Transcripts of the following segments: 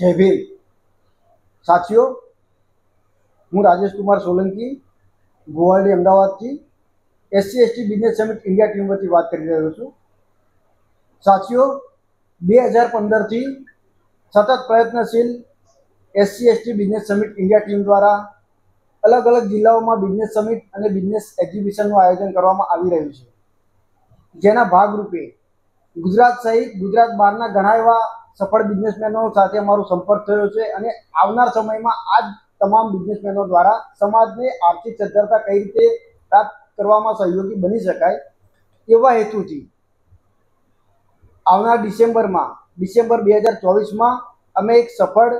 જય ભીમ સાથીઓ હું રાજેશ કુમાર સોલંકી ગુવાહાટી અમદાવાદથી SC ST business summit India team વતી વાત કરી રહ્યો છું સાથીઓ બે હજાર પંદરથી સતત પ્રયત્નશીલ SC ST business summit India team દ્વારા અલગ અલગ જિલ્લાઓમાં બિઝનેસ સમિટ અને બિઝનેસ એક્ઝિબિશનનું આયોજન કરવામાં આવી રહ્યું છે જેના ભાગરૂપે ગુજરાત સહિત ગુજરાત બહારના ઘણા એવા સફળ બિઝનેસમેનો સાથે અમારો સંપર્ક થયો છે અને આવનાર સમયમાં આ તમામ બિઝનેસમેનો દ્વારા સમાજને આર્થિક સદ્ધરતા કઈ રીતે પ્રાપ્ત કરવામાં સહયોગી બની શકાય એવા હેતુથી આવનાર ડિસેમ્બરમાં ડિસેમ્બર બે હજાર ચોવીસમાં અમે એક સફળ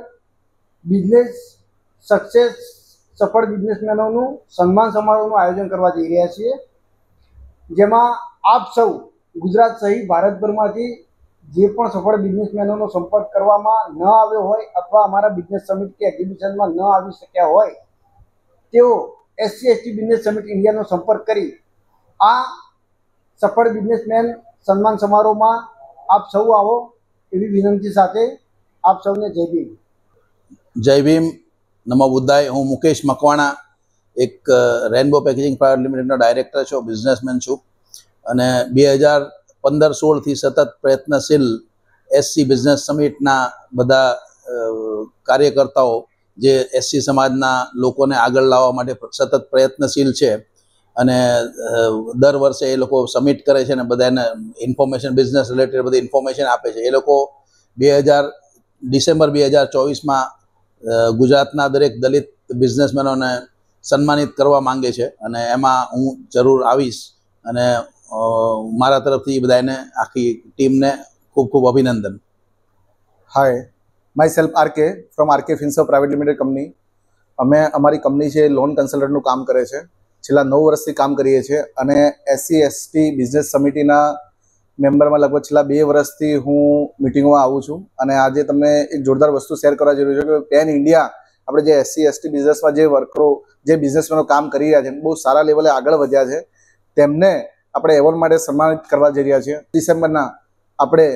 બિઝનેસ સક્સેસ સફળ બિઝનેસમેનોનું સન્માન સમારોહનું આયોજન કરવા જઈ રહ્યા છીએ જેમાં આપ સૌ ગુજરાત સહિત ભારતભરમાંથી જે પણ સફળ બિઝનેસમેનોનો સંપર્ક કરવામાં ન આવ્યો હોય અથવા અમારા બિઝનેસ સમિટ કે એક્ઝિબિશનમાં ન આવી શક્યા હોય તેઓ એસસી એસટી બિઝનેસ સમિટ ઇન્ડિયાનો સંપર્ક કરી આ સફળ બિઝનેસમેન સન્માન સમારોહમાં આપ સૌ આવો એવી વિનંતી સાથે આપ સૌને જય ભીમ જય ભીમ નમો બુદ્ધાય હું મુકેશ મકવાણા એક રેનબો પેકેજિંગ પ્રાઇવેટ લિમિટેડનો ડાયરેક્ટર છું બિઝનેસમેન છું અને બે હજાર પંદર સોળથી સતત પ્રયત્નશીલ એસસી બિઝનેસ સમિટના બધા કાર્યકર્તાઓ જે એસસી સમાજના લોકોને આગળ લાવવા માટે સતત પ્રયત્નશીલ છે અને દર વર્ષે એ લોકો સમિટ કરે છે અને બધાને ઇન્ફોર્મેશન બિઝનેસ રિલેટેડ બધી ઇન્ફોર્મેશન આપે છે એ લોકો બે હજાર ડિસેમ્બર બે હજાર ચોવીસમાં ગુજરાતના દરેક દલિત બિઝનેસમેનોને સન્માનિત કરવા માંગે છે અને એમાં હું જરૂર આવીશ અને મારા તરફથી બધાને આખી ટીમને ખૂબ ખૂબ અભિનંદન hi myself RK from RK Finso private limited company અમે અમારી કંપની છે લોન કન્સલ્ટન્ટનું કામ કરે છે છેલ્લા નવ વર્ષથી કામ કરીએ છીએ અને એસસી એસટી બિઝનેસ સમિટીના મેમ્બરમાં લગભગ છેલ્લા બે વર્ષથી હું મિટિંગમાં આવું છું અને આજે તમને એક જોરદાર વસ્તુ શેર કરવા જરૂરી છે છું કે પેન ઇન્ડિયા આપણે જે એસસી એસટી બિઝનેસમાં જે વર્કરો જે બિઝનેસમેનો કામ કરી રહ્યા છે બહુ સારા લેવલે આગળ વધ્યા છે તેમને આપણે એવોર્ડ માટે સન્માનિત કરવા જઈ રહ્યા છીએ ડિસેમ્બરના આપણે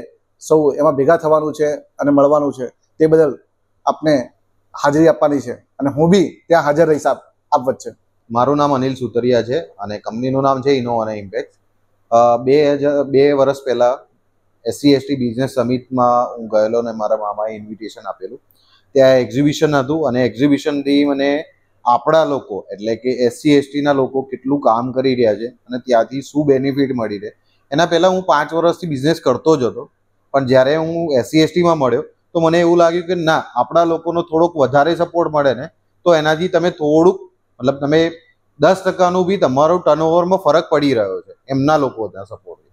સૌ એમાં ભેગા થવાનું છે અને મળવાનું છે તે બદલ આપને હાજરી આપવાની છે અને હું બી ત્યાં હાજર રહીશ આપ આપ વચ્ચે મારું નામ અનિલ સુતરિયા છે અને કંપનીનું નામ છે ઇનો અને ઇમ્પેક્ટ બે હજાર બે વર્ષ પહેલાં એસસી એસટી બિઝનેસ સમિટમાં હું ગયેલો અને મારા મામાએ ઇન્વિટેશન આપેલું ત્યાં એક્ઝિબિશન હતું અને એક્ઝિબિશનથી મને આપણા લોકો એટલે કે એસસી એસટીના લોકો કેટલું કામ કરી રહ્યા છે અને ત્યાંથી શું બેનિફિટ મળી રહે એના પહેલાં હું પાંચ વર્ષથી બિઝનેસ કરતો જ હતો પણ જ્યારે હું એસસી એસટીમાં મળ્યો તો મને એવું લાગ્યું કે ના આપણા લોકોનો થોડોક વધારે સપોર્ટ મળે ને તો એનાથી તમે થોડુંક મતલબ તમે દસ ટકાનું બી તમારો ટર્નઓવરમાં ફરક પડી રહ્યો છે એમના લોકો ત્યાં સપોર્ટ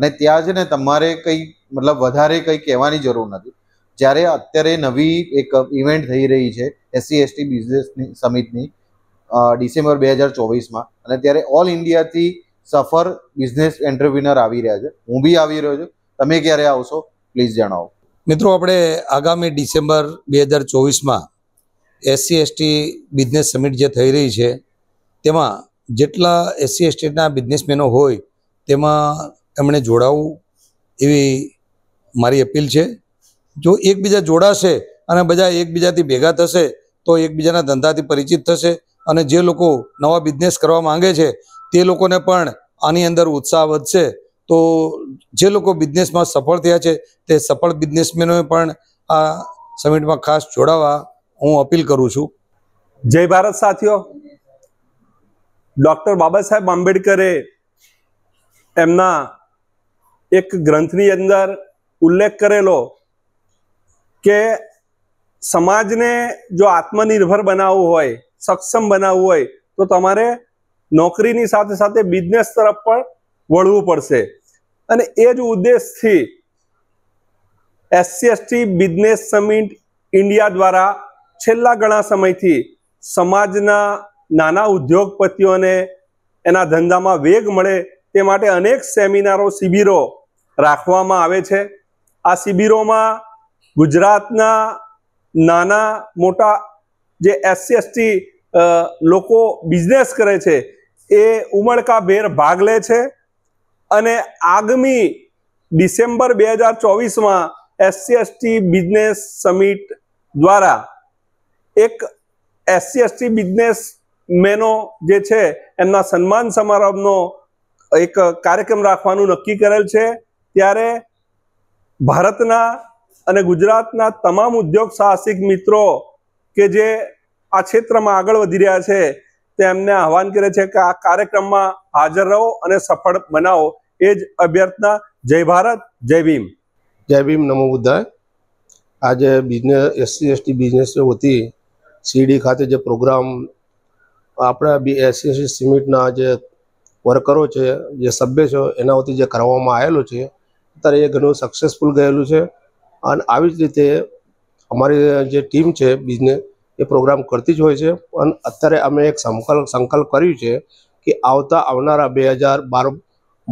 અને ત્યાં છે ને તમારે કંઈ મતલબ વધારે કંઈ કહેવાની જરૂર નથી જ્યારે અત્યારે નવી એક ઇવેન્ટ થઈ રહી છે એસસી એસટી બિઝનેસની સમિટની ડિસેમ્બર બે હજાર ચોવીસમાં અને ત્યારે ઓલ ઇન્ડિયાથી સફર બિઝનેસ એન્ટરપ્રિનર આવી રહ્યા છે હું બી આવી રહ્યો છું તમે ક્યારે આવશો પ્લીઝ જણાવો મિત્રો આપણે આગામી ડિસેમ્બર બે હજાર ચોવીસમાં એસસી એસટી બિઝનેસ સમિટ જે થઈ રહી છે તેમાં જેટલા એસસી એસટીના બિઝનેસમેનો હોય તેમાં એમણે જોડાવું એવી મારી અપીલ છે જો એકબીજા જોડાશે અને બધા એકબીજાથી ભેગા થશે તો એકબીજાના ધંધાથી પરિચિત થશે અને જે લોકો નવા બિઝનેસ કરવા માંગે છે તે લોકોને પણ આની અંદર ઉત્સાહ વધશે તો જે લોકો બિઝનેસમાં સફળ થયા છે તે સફળ બિઝનેસમેનો પણ આ સમિટમાં ખાસ જોડાવા હું અપીલ કરું છું જય ભારત સાથીઓ ડૉક્ટર બાબા સાહેબ આંબેડકરે એમના એક ગ્રંથની અંદર ઉલ્લેખ કરેલો કે સમાજને જો આત્મનિર્ભર બનાવવું હોય સક્ષમ બનાવવું હોય તો તમારે નોકરીની સાથે સાથે બિઝનેસ તરફ પણ વળવું પડશે અને એ જ ઉદ્દેશથી SC ST business summit India દ્વારા છેલ્લા ઘણા સમયથી સમાજના નાના ઉદ્યોગપતિઓને એના ધંધામાં વેગ મળે તે માટે અનેક સેમિનારો શિબિરો રાખવામાં આવે છે આ શિબિરોમાં ગુજરાતના નાના મોટા જે એસસી એસટી લોકો બિઝનેસ કરે છે એ ઉમળકાભેર ભાગ લે છે અને આગામી ડિસેમ્બર બે હજાર ચોવીસમાં એસસી એસટી બિઝનેસ સમિટ દ્વારા એક એસસી એસટી બિઝનેસ મેનો જે છે એમના સન્માન સમારંભનો એક કાર્યક્રમ રાખવાનું નક્કી કરેલ છે ત્યારે ભારતના અને ગુજરાતના તમામ ઉદ્યોગ સાહસિક મિત્રો કે જે આ ક્ષેત્રમાં આગળ વધી રહ્યા છે તેમને આહવાન કરે છે કે આ કાર્યક્રમમાં હાજર રહો અને સફળ બનાવો એ જ અભ્યર્થના જય ભારત જય ભીમ જય ભીમ નમો બુદ્ધાય આજે બિઝનેસ એસસી એસટી બિઝનેસ વતી સીડી ખાતે જે પ્રોગ્રામ આપણા બી એસસી એસટી સિમિટના જે વર્કરો છે જે સભ્ય છે એના વતી જે કરવામાં આવેલો છે અત્યારે એ ઘણું સક્સેસફુલ ગયેલું છે અને આવી જ રીતે અમારી જે ટીમ છે બિઝનેસ એ પ્રોગ્રામ કરતી જ હોય છે અને અત્યારે અમે એક સંકલ્પ સંકલ્પ કર્યું છે કે આવતા આવનારા બે હજાર બાર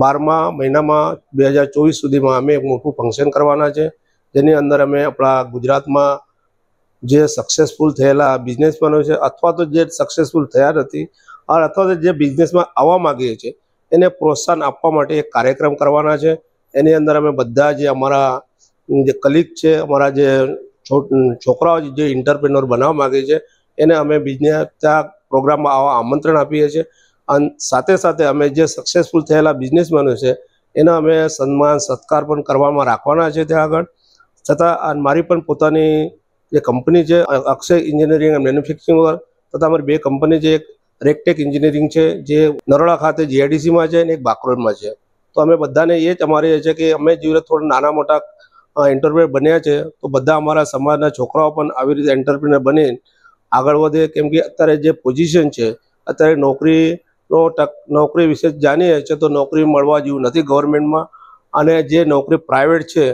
બારમા મહિનામાં બે હજાર ચોવીસ સુધીમાં અમે એક મોટું ફંક્શન કરવાના છે જેની અંદર અમે આપણા ગુજરાતમાં જે સક્સેસફુલ થયેલા બિઝનેસમેનો છે અથવા તો જે સક્સેસફુલ થયા નથી અથવા તો જે બિઝનેસમાં આવવા માગીએ છીએ એને પ્રોત્સાહન આપવા માટે એક કાર્યક્રમ કરવાના છે એની અંદર અમે બધા જે અમારા જે કલિક છે અમારા જે છોકરાઓ જે ઇન્ટરપ્રેનર બનાવવા માગે છે એને અમે બિઝનેસ ત્યાં પ્રોગ્રામમાં આવા આમંત્રણ આપીએ છીએ અને સાથે સાથે અમે જે સક્સેસફુલ થયેલા બિઝનેસમેનો છે એના અમે સન્માન સત્કાર પણ કરવામાં રાખવાના છે ત્યાં આગળ છતાં મારી પણ પોતાની જે કંપની છે Akshay engineering and manufacturing work તથા અમારી બે કંપની છે એક રેકટેક ઇન્જિનિયરિંગ છે જે નરોડા ખાતે જીઆઈડીસીમાં છે અને એક બાકરોલમાં છે તો અમે બધાને એ જ અમારે છે કે અમે જીવને થોડા નાના મોટા એન્ટરપ્રિનર બન્યા છે તો બધા અમારા સમાજના છોકરાઓ પણ આવી રીતે એન્ટરપ્રિનર બને આગળ વધે કેમ કે અત્યારે જે પોઝિશન છે અત્યારે નોકરીનો ટક નોકરી વિશે જાણીએ છીએ તો નોકરી મળવા જેવું નથી ગવર્મેન્ટમાં અને જે નોકરી પ્રાઇવેટ છે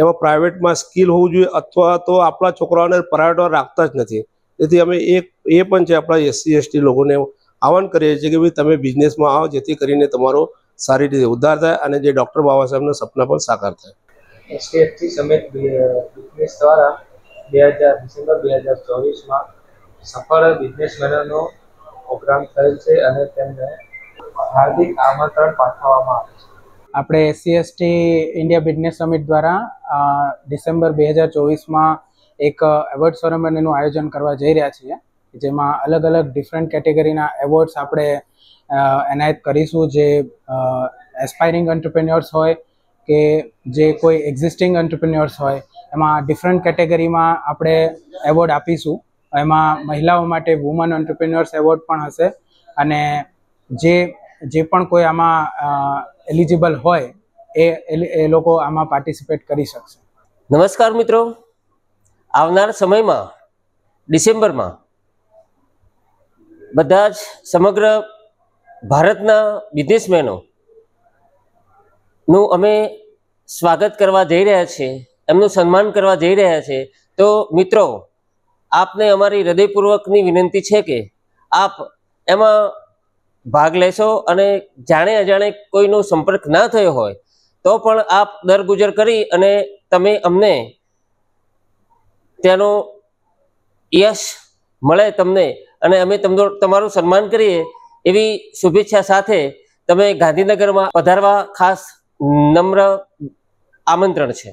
એમાં પ્રાઇવેટમાં સ્કિલ હોવું જોઈએ અથવા તો આપણા છોકરાઓને પ્રાઇવેટમાં રાખતા જ નથી તેથી અમે એક એ પણ છે આપણા એસસી એસટી લોકોને આહવાન કરીએ છીએ કે ભાઈ તમે બિઝનેસમાં આવો જેથી કરીને તમારો સારી રીતે ઉદ્ધાર થાય અને જે ડૉક્ટર બાબા સાહેબના સપના પણ સાકાર થાય એસટીએફસી સમેત બિઝનેસ દ્વારા બે હજાર ડિસેમ્બર બે હજાર ચોવીસમાં સફળ બિઝનેસમેનોનો પ્રોગ્રામ થયેલ છે અને તેમને હાર્દિક આમંત્રણ પાઠવવામાં આવે છે આપણે એસસીએસટી ઇન્ડિયા બિઝનેસ સમિટ દ્વારા ડિસેમ્બર બે હજાર ચોવીસમાં એક એવોર્ડ સેરેમનીનું આયોજન કરવા જઈ રહ્યા છીએ જેમાં અલગ અલગ ડિફરન્ટ કેટેગરીના એવોર્ડ્સ આપણે એનાયત કરીશું જે એસ્પાયરિંગ એન્ટરપ્રેન્યોર્સ હોય કે જે કોઈ એક્ઝિસ્ટિંગ એન્ટરપ્રિન્યોર્સ હોય એમાં ડિફરન્ટ કેટેગરીમાં આપણે એવોર્ડ આપીશું એમાં મહિલાઓ માટે વુમન એન્ટરપ્રિન્યોર્સ એવોર્ડ પણ હશે અને જે જે પણ કોઈ આમાં એલિજિબલ હોય એ એ લોકો આમાં પાર્ટિસિપેટ કરી શકશે નમસ્કાર મિત્રો આવનાર સમયમાં ડિસેમ્બરમાં બધા જ સમગ્ર ભારતના બિઝનેસમેનો નું અમે સ્વાગત કરવા જઈ રહ્યા છીએ એમનું સન્માન કરવા જઈ રહ્યા છીએ તો મિત્રો આપને અમારી હૃદયપૂર્વકની વિનંતી છે કે આપ એમાં ભાગ લેશો અને જાણે અજાણે કોઈનો સંપર્ક ના થયો હોય તો પણ આપ દર ગુજર કરી અને તમે અમને તેનો યશ મળે તમને અને અમે તમનો તમારું સન્માન કરીએ એવી શુભેચ્છા સાથે તમે ગાંધીનગરમાં પધારવા ખાસ નમ્ર આમંત્રણ છે